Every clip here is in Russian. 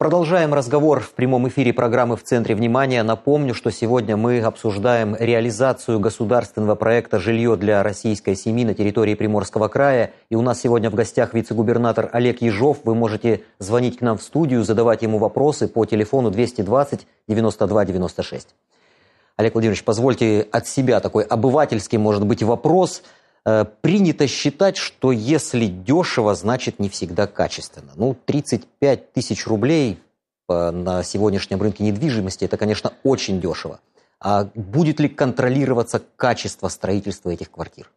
Продолжаем разговор в прямом эфире программы «В центре внимания». Напомню, что сегодня мы обсуждаем реализацию государственного проекта «Жилье для российской семьи» на территории Приморского края. И у нас сегодня в гостях вице-губернатор Олег Ежов. Вы можете звонить к нам в студию, задавать ему вопросы по телефону 220 92 96. Олег Владимирович, позвольте от себя такой обывательский, может быть, вопрос – Э, принято считать, что если дешево, значит не всегда качественно. Ну, 35 тысяч рублей э, на сегодняшнем рынке недвижимости – это, конечно, очень дешево. А будет ли контролироваться качество строительства этих квартир?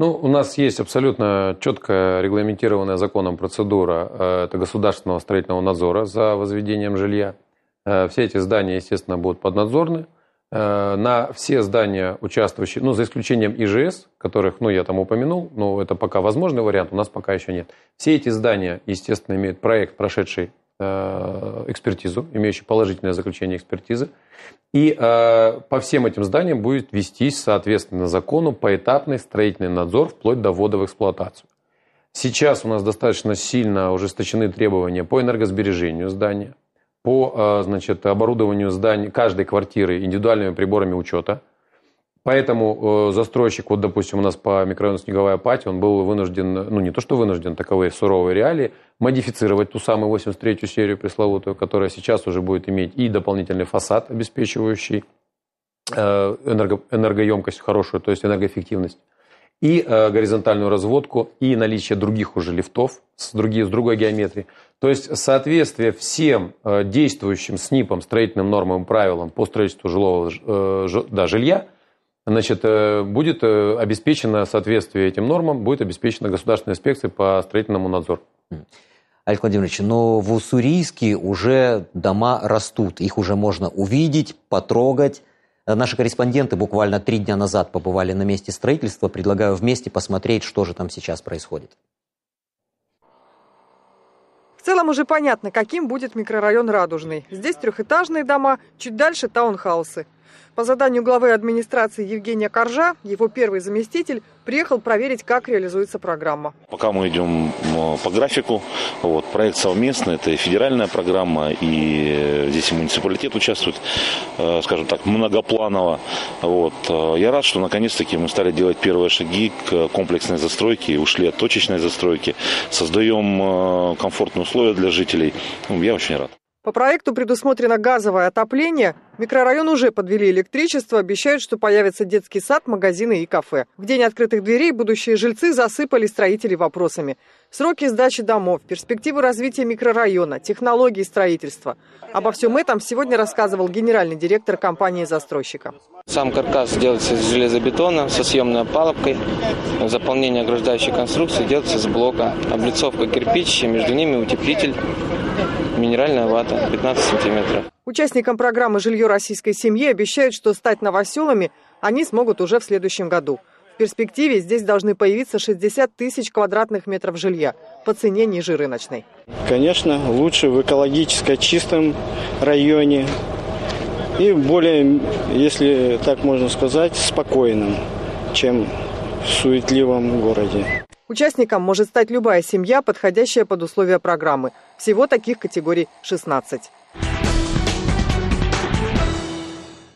Ну, у нас есть абсолютно четко регламентированная законом процедура э, это государственного строительного надзора за возведением жилья. Все эти здания, естественно, будут поднадзорны. Э, на все здания, участвующие, ну, за исключением ИЖС, которых, ну, я там упомянул, но это пока возможный вариант, у нас пока еще нет. Все эти здания, естественно, имеют проект, прошедший э, экспертизу, имеющий положительное заключение экспертизы. И э, по всем этим зданиям будет вестись, соответственно, закону поэтапный строительный надзор вплоть до ввода в эксплуатацию. Сейчас у нас достаточно сильно ужесточены требования по энергосбережению здания – по э, значит, оборудованию зданий, каждой квартиры индивидуальными приборами учета. Поэтому э, застройщик, вот, допустим, у нас по микрорайону Снеговая Пати, он был вынужден, ну, не то что вынужден, таковые суровые реалии, модифицировать ту самую 83-ю серию пресловутую, которая сейчас уже будет иметь и дополнительный фасад, обеспечивающий э, энерго, энергоемкость хорошую, то есть энергоэффективность и э, горизонтальную разводку, и наличие других уже лифтов с, другие, с другой геометрией. То есть соответствие всем э, действующим СНИПам, строительным нормам и правилам по строительству жилого, э, ж, да, жилья значит, э, будет э, обеспечено соответствие этим нормам, будет обеспечено государственная инспекция по строительному надзору. Олег Владимирович, но в Уссурийске уже дома растут, их уже можно увидеть, потрогать. Э, наши корреспонденты буквально три дня назад побывали на месте строительства. Предлагаю вместе посмотреть, что же там сейчас происходит. В целом уже понятно, каким будет микрорайон Радужный. Здесь трехэтажные дома, чуть дальше таунхаусы – по заданию главы администрации Евгения Коржа, его первый заместитель приехал проверить, как реализуется программа. Пока мы идем э, по графику, вот, проект совместный, это и федеральная программа, и э, здесь и муниципалитет участвует, э, скажем так, многопланово. Вот. Я рад, что наконец-таки мы стали делать первые шаги к комплексной застройке ушли от точечной застройки. Создаем комфортные условия для жителей. Ну, я очень рад. По проекту предусмотрено газовое отопление. Микрорайон уже подвели электричество, обещают, что появится детский сад, магазины и кафе. В день открытых дверей будущие жильцы засыпали строителей вопросами. Сроки сдачи домов, перспективы развития микрорайона, технологии строительства. Обо всем этом сегодня рассказывал генеральный директор компании-застройщика. Сам каркас делается из железобетона со съемной опалубкой. Заполнение ограждающей конструкции делается с блока. Облицовка кирпич, между ними утеплитель минеральная вата 15 сантиметров. Участникам программы «Жилье российской семьи» обещают, что стать новоселами они смогут уже в следующем году. В перспективе здесь должны появиться 60 тысяч квадратных метров жилья по цене ниже рыночной. Конечно, лучше в экологически чистом районе и более, если так можно сказать, спокойном, чем в суетливом городе. Участником может стать любая семья, подходящая под условия программы. Всего таких категорий 16.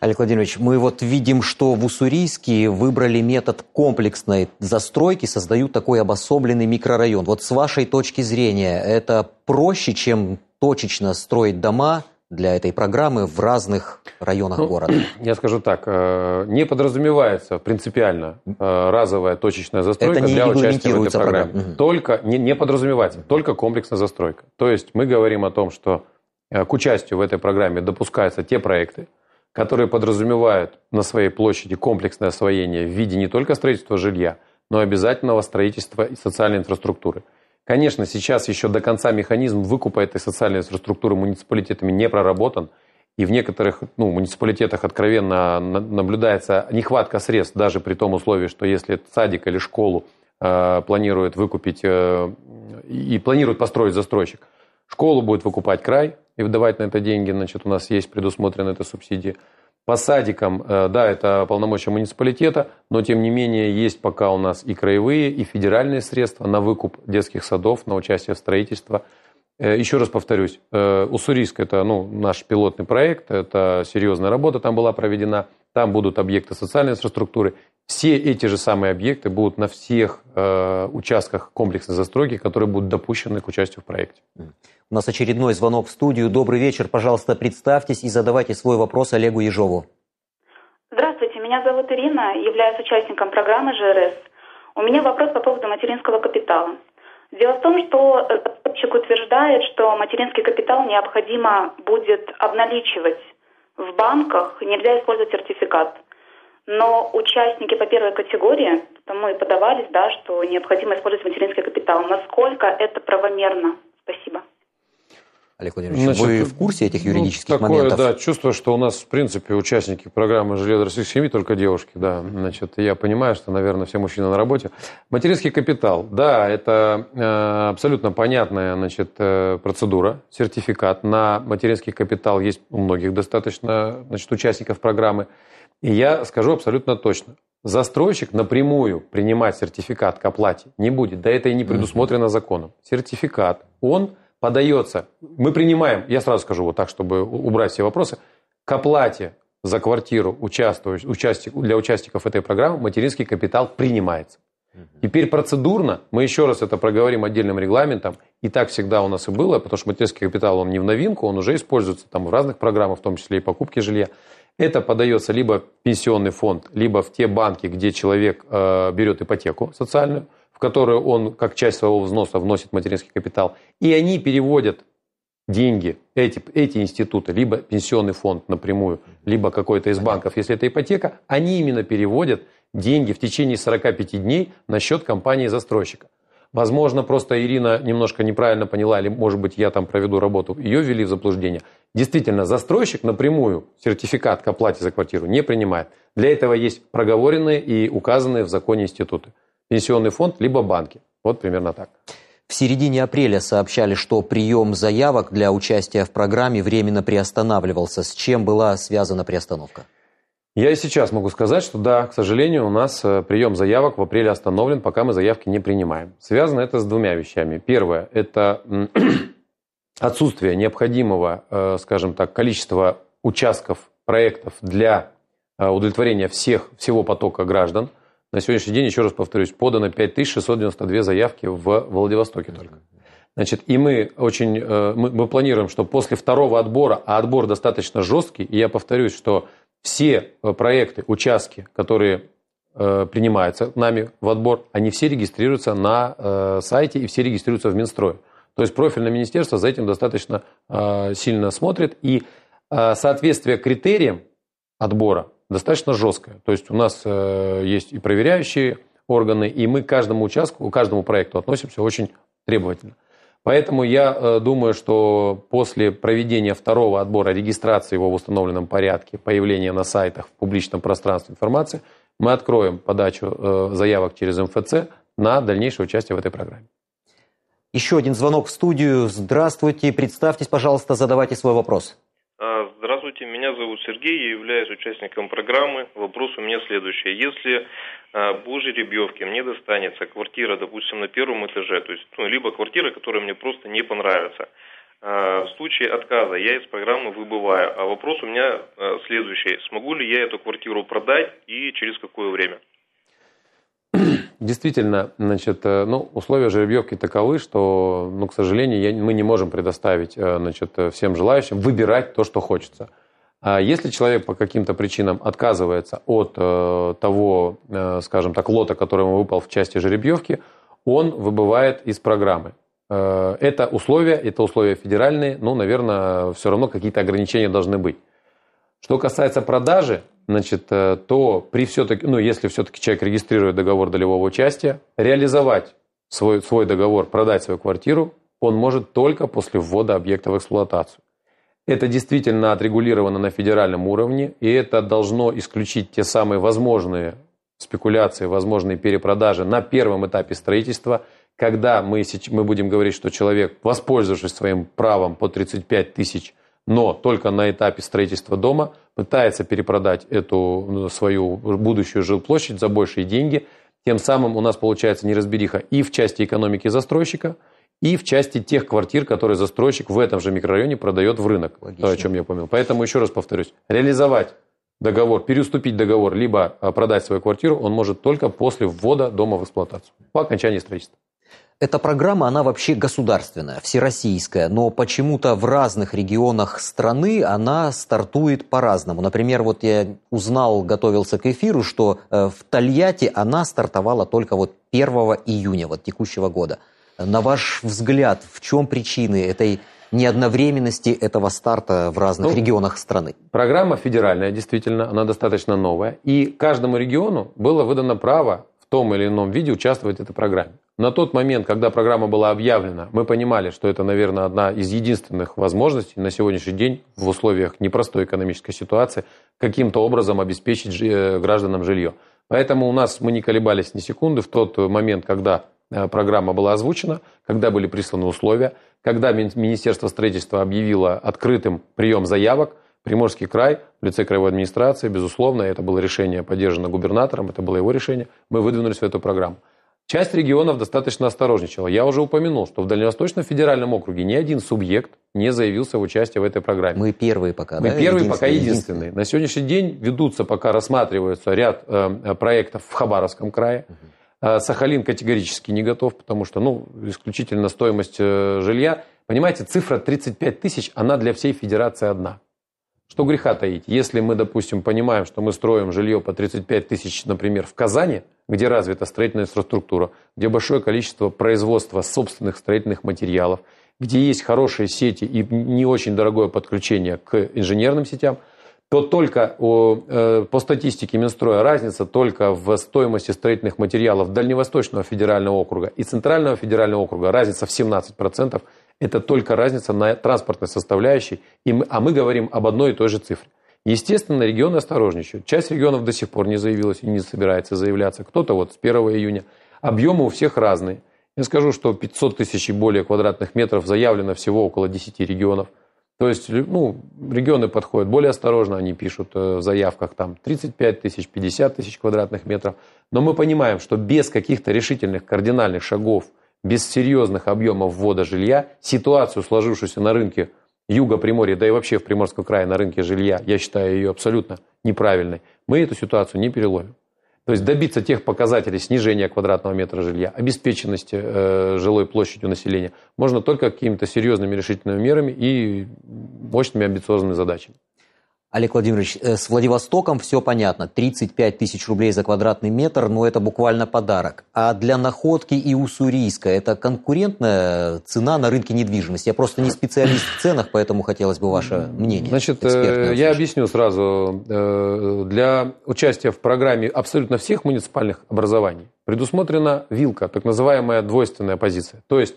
Олег Владимирович, мы вот видим, что в Уссурийске выбрали метод комплексной застройки, создают такой обособленный микрорайон. Вот с вашей точки зрения, это проще, чем точечно строить дома для этой программы в разных районах ну, города? Я скажу так, э, не подразумевается принципиально э, разовая точечная застройка Это не для участия в этой программе. Программ. Угу. Только, не, не подразумевается, только комплексная застройка. То есть мы говорим о том, что э, к участию в этой программе допускаются те проекты, которые подразумевают на своей площади комплексное освоение в виде не только строительства жилья, но и обязательного строительства и социальной инфраструктуры – Конечно, сейчас еще до конца механизм выкупа этой социальной инфраструктуры муниципалитетами не проработан. И в некоторых ну, муниципалитетах откровенно наблюдается нехватка средств, даже при том условии, что если садик или школу э, планирует выкупить э, и планирует построить застройщик, школу будет выкупать край и выдавать на это деньги, значит, у нас есть предусмотрены это субсидии. По садикам, э, да, это полномочия муниципалитета, но тем не менее есть пока у нас и краевые, и федеральные средства на выкуп детских садов, на участие в строительстве. Э, еще раз повторюсь, э, Уссурийск – это ну, наш пилотный проект, это серьезная работа там была проведена, там будут объекты социальной инфраструктуры все эти же самые объекты будут на всех э, участках комплексной застройки, которые будут допущены к участию в проекте. У нас очередной звонок в студию. Добрый вечер. Пожалуйста, представьтесь и задавайте свой вопрос Олегу Ежову. Здравствуйте, меня зовут Ирина, являюсь участником программы ЖРС. У меня вопрос по поводу материнского капитала. Дело в том, что застройщик э, утверждает, что материнский капитал необходимо будет обналичивать в банках, нельзя использовать сертификат – но участники по первой категории, потому и подавались, да, что необходимо использовать материнский капитал. Насколько это правомерно? Спасибо. Олег Владимирович, Значит, вы ну, в курсе этих ну, юридических ну, такое, моментов? Да, чувство, что у нас, в принципе, участники программы «Железо российских семьи» только девушки, да. Значит, я понимаю, что, наверное, все мужчины на работе. Материнский капитал, да, это э, абсолютно понятная, значит, э, процедура, сертификат на материнский капитал есть у многих достаточно, значит, участников программы. И я скажу абсолютно точно. Застройщик напрямую принимать сертификат к оплате не будет. Да это и не предусмотрено законом. Сертификат, он подается, мы принимаем, я сразу скажу вот так, чтобы убрать все вопросы, к оплате за квартиру участник, для участников этой программы материнский капитал принимается. Теперь процедурно, мы еще раз это проговорим отдельным регламентом, и так всегда у нас и было, потому что материнский капитал, он не в новинку, он уже используется там в разных программах, в том числе и покупки жилья. Это подается либо в пенсионный фонд, либо в те банки, где человек э, берет ипотеку социальную, в которую он как часть своего взноса вносит материнский капитал. И они переводят деньги, эти, эти институты, либо пенсионный фонд напрямую, либо какой-то из банков, если это ипотека, они именно переводят деньги в течение 45 дней на счет компании-застройщика. Возможно, просто Ирина немножко неправильно поняла, или, может быть, я там проведу работу, ее ввели в заблуждение. Действительно, застройщик напрямую сертификат к оплате за квартиру не принимает. Для этого есть проговоренные и указанные в законе институты. Пенсионный фонд, либо банки. Вот примерно так. В середине апреля сообщали, что прием заявок для участия в программе временно приостанавливался. С чем была связана приостановка? Я и сейчас могу сказать, что да, к сожалению, у нас э, прием заявок в апреле остановлен, пока мы заявки не принимаем. Связано это с двумя вещами. Первое – это отсутствие необходимого, э, скажем так, количества участков, проектов для э, удовлетворения всех, всего потока граждан. На сегодняшний день, еще раз повторюсь, подано 5692 заявки в Владивостоке только. Значит, и мы очень, мы, мы планируем, что после второго отбора, а отбор достаточно жесткий, и я повторюсь, что все э, проекты, участки, которые э, принимаются нами в отбор, они все регистрируются на э, сайте и все регистрируются в Минстрое. То есть профильное министерство за этим достаточно сильно смотрит. И соответствие критериям отбора достаточно жесткое. То есть у нас есть и проверяющие органы, и мы к каждому участку, к каждому проекту относимся очень требовательно. Поэтому я э, думаю, что после проведения второго отбора регистрации его в установленном порядке, появления на сайтах в публичном пространстве информации, мы откроем подачу э, заявок через МФЦ на дальнейшее участие в этой программе. Еще один звонок в студию. Здравствуйте, представьтесь, пожалуйста, задавайте свой вопрос. А, здравствуйте, меня зовут Сергей, я являюсь участником программы. Вопрос у меня следующий. Если Э, жеребьевке мне достанется квартира, допустим, на первом этаже, то есть, ну, либо квартира, которая мне просто не понравится. Э, в случае отказа я из программы выбываю, а вопрос у меня э, следующий. Смогу ли я эту квартиру продать и через какое время? Действительно, значит, ну, условия жеребьевки таковы, что, ну, к сожалению, я, мы не можем предоставить значит, всем желающим выбирать то, что хочется. А если человек по каким-то причинам отказывается от э, того, э, скажем так, лота, который ему выпал в части жеребьевки, он выбывает из программы. Э, это условия, это условия федеральные, но, наверное, все равно какие-то ограничения должны быть. Что касается продажи, значит, то при все-таки, ну, если все-таки человек регистрирует договор долевого участия, реализовать свой, свой договор, продать свою квартиру, он может только после ввода объекта в эксплуатацию. Это действительно отрегулировано на федеральном уровне, и это должно исключить те самые возможные спекуляции, возможные перепродажи на первом этапе строительства, когда мы, мы будем говорить, что человек, воспользовавшись своим правом по 35 тысяч, но только на этапе строительства дома, пытается перепродать эту ну, свою будущую жилплощадь за большие деньги. Тем самым у нас получается неразбериха и в части экономики застройщика, и в части тех квартир, которые застройщик в этом же микрорайоне продает в рынок. Логично. То, о чем я понял. Поэтому еще раз повторюсь, реализовать договор, переступить договор, либо а, продать свою квартиру, он может только после ввода дома в эксплуатацию, по окончании строительства. Эта программа, она вообще государственная, всероссийская, но почему-то в разных регионах страны она стартует по-разному. Например, вот я узнал, готовился к эфиру, что э, в Тольятти она стартовала только вот 1 июня вот текущего года – на ваш взгляд, в чем причины этой неодновременности этого старта в разных ну, регионах страны? Программа федеральная, действительно, она достаточно новая. И каждому региону было выдано право в том или ином виде участвовать в этой программе. На тот момент, когда программа была объявлена, мы понимали, что это, наверное, одна из единственных возможностей на сегодняшний день в условиях непростой экономической ситуации каким-то образом обеспечить э, гражданам жилье. Поэтому у нас мы не колебались ни секунды в тот момент, когда Э, программа была озвучена, когда были присланы условия, когда Министерство строительства объявило открытым прием заявок, Приморский край в лице краевой администрации, безусловно, это было решение, поддержано губернатором, это было его решение, мы выдвинулись в эту программу. Часть регионов достаточно осторожничала. Я уже упомянул, что в Дальневосточном федеральном округе ни один субъект не заявился в участие в этой программе. Мы первые пока, Мы да? первые единственные, пока единственные. единственные. На сегодняшний день ведутся, пока рассматриваются ряд э, э, проектов в Хабаровском крае. Угу. А Сахалин категорически не готов, потому что, ну, исключительно стоимость э, жилья. Понимаете, цифра 35 тысяч, она для всей федерации одна. Что греха таить? Если мы, допустим, понимаем, что мы строим жилье по 35 тысяч, например, в Казани, где развита строительная инфраструктура, где большое количество производства собственных строительных материалов, где есть хорошие сети и не очень дорогое подключение к инженерным сетям – то только э, по статистике Минстроя разница только в стоимости строительных материалов Дальневосточного федерального округа и Центрального федерального округа разница в 17%. Это только разница на транспортной составляющей, и мы, а мы говорим об одной и той же цифре. Естественно, регионы осторожничают. Часть регионов до сих пор не заявилась и не собирается заявляться. Кто-то вот с 1 июня. Объемы у всех разные. Я скажу, что 500 тысяч и более квадратных метров заявлено всего около 10 регионов – то есть, ну, регионы подходят более осторожно, они пишут э, в заявках там 35 тысяч, 50 тысяч квадратных метров. Но мы понимаем, что без каких-то решительных кардинальных шагов, без серьезных объемов ввода жилья, ситуацию, сложившуюся на рынке юга Приморья, да и вообще в Приморском крае на рынке жилья, я считаю ее абсолютно неправильной, мы эту ситуацию не переловим. То есть добиться тех показателей снижения квадратного метра жилья, обеспеченности э, жилой площадью населения можно только какими-то серьезными решительными мерами и мощными амбициозными задачами. Олег Владимирович, э, с Владивостоком все понятно. 35 тысяч рублей за квадратный метр, но это буквально подарок. А для Находки и Уссурийска это конкурентная цена на рынке недвижимости? Я просто не специалист в ценах, поэтому хотелось бы ваше мнение. Значит, э, я объясню сразу. Э, для участия в программе абсолютно всех муниципальных образований предусмотрена вилка, так называемая двойственная позиция. То есть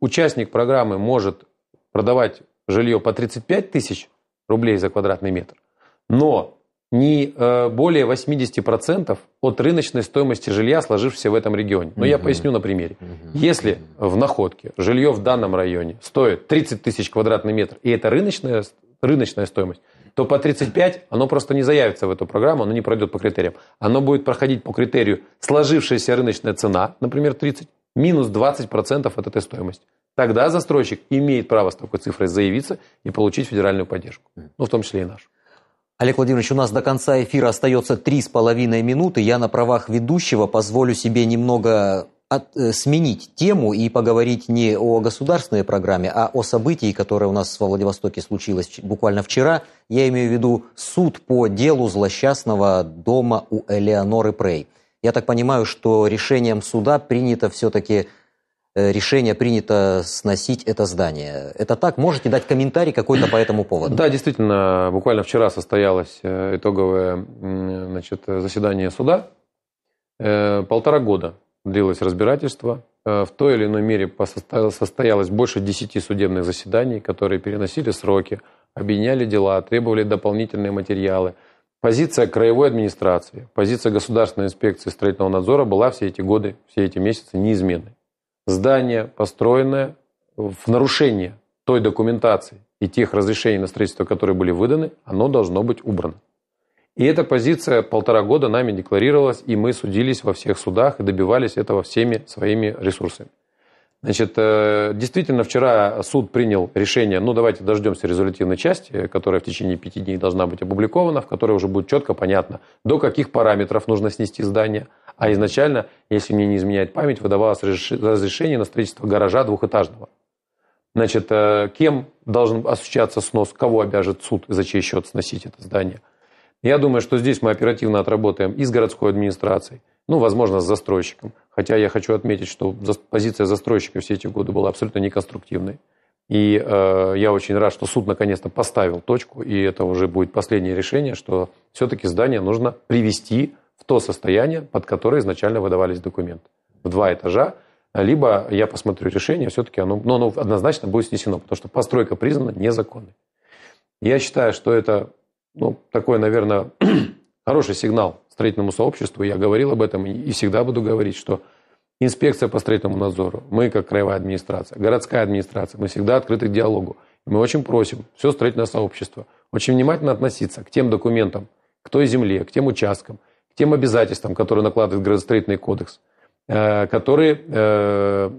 участник программы может продавать жилье по 35 тысяч рублей за квадратный метр. Но не э, более 80% от рыночной стоимости жилья, сложившейся в этом регионе. Но угу. я поясню на примере. Угу. Если в находке жилье в данном районе стоит 30 тысяч квадратный метр, и это рыночная, рыночная стоимость, то по 35 оно просто не заявится в эту программу, оно не пройдет по критериям. Оно будет проходить по критерию сложившаяся рыночная цена, например, 30, минус 20% от этой стоимости. Тогда застройщик имеет право с такой цифрой заявиться и получить федеральную поддержку, ну, в том числе и нашу. Олег Владимирович, у нас до конца эфира остается три с половиной минуты. Я на правах ведущего позволю себе немного от, э, сменить тему и поговорить не о государственной программе, а о событии, которое у нас во Владивостоке случилось буквально вчера. Я имею в виду суд по делу злосчастного дома у Элеоноры Прей. Я так понимаю, что решением суда принято все-таки Э, решение принято сносить это здание. Это так? Можете дать комментарий какой-то по этому поводу? Да, действительно, буквально вчера состоялось э, итоговое значит, заседание суда. Э, полтора года длилось разбирательство. В той или иной мере состоялось больше десяти судебных заседаний, которые переносили сроки, объединяли дела, требовали дополнительные материалы. Позиция краевой администрации, позиция Государственной инспекции строительного надзора была все эти годы, все эти месяцы неизменной здание, построенное в нарушение той документации и тех разрешений на строительство, которые были выданы, оно должно быть убрано. И эта позиция полтора года нами декларировалась, и мы судились во всех судах и добивались этого всеми своими ресурсами. Значит, э, действительно, вчера суд принял решение, ну, давайте дождемся резолютивной части, которая в течение пяти дней должна быть опубликована, в которой уже будет четко понятно, до каких параметров нужно снести здание – а изначально, если мне не изменяет память, выдавалось разрешение на строительство гаража двухэтажного. Значит, э, кем должен осуществляться снос, кого обяжет суд и за чей счет сносить это здание. Я думаю, что здесь мы оперативно отработаем и с городской администрацией, ну, возможно, с застройщиком. Хотя я хочу отметить, что позиция застройщика все эти годы была абсолютно неконструктивной. И э, я очень рад, что суд наконец-то поставил точку, и это уже будет последнее решение, что все-таки здание нужно привести в то состояние, под которое изначально выдавались документы. В два этажа, либо я посмотрю решение, все-таки оно, но оно однозначно будет снесено, потому что постройка признана незаконной. Я считаю, что это ну, такой, наверное, хороший сигнал строительному сообществу. Я говорил об этом и всегда буду говорить, что инспекция по строительному надзору, мы как краевая администрация, городская администрация, мы всегда открыты к диалогу. Мы очень просим все строительное сообщество очень внимательно относиться к тем документам, к той земле, к тем участкам – к тем обязательствам, которые накладывает градостроительный кодекс, э, которые э,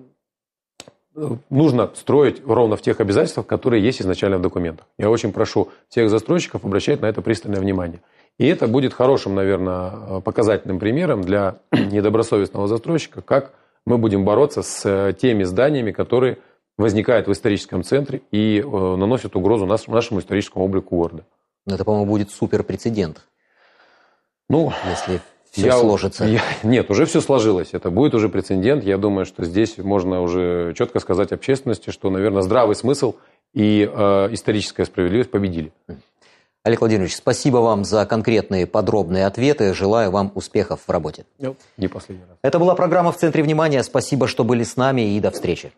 нужно строить ровно в тех обязательствах, которые есть изначально в документах. Я очень прошу всех застройщиков обращать на это пристальное внимание. И это будет хорошим, наверное, показательным примером для недобросовестного застройщика, как мы будем бороться с э, теми зданиями, которые возникают в историческом центре и наносят угрозу нашему историческому облику города. Это, по-моему, будет супер прецедент. Ну, если все я, сложится. Я, нет, уже все сложилось. Это будет уже прецедент. Я думаю, что здесь можно уже четко сказать общественности, что, наверное, здравый смысл и э, историческая справедливость победили. Олег Владимирович, спасибо вам за конкретные подробные ответы. Желаю вам успехов в работе. Не последний раз. Это была программа «В центре внимания». Спасибо, что были с нами и до встречи.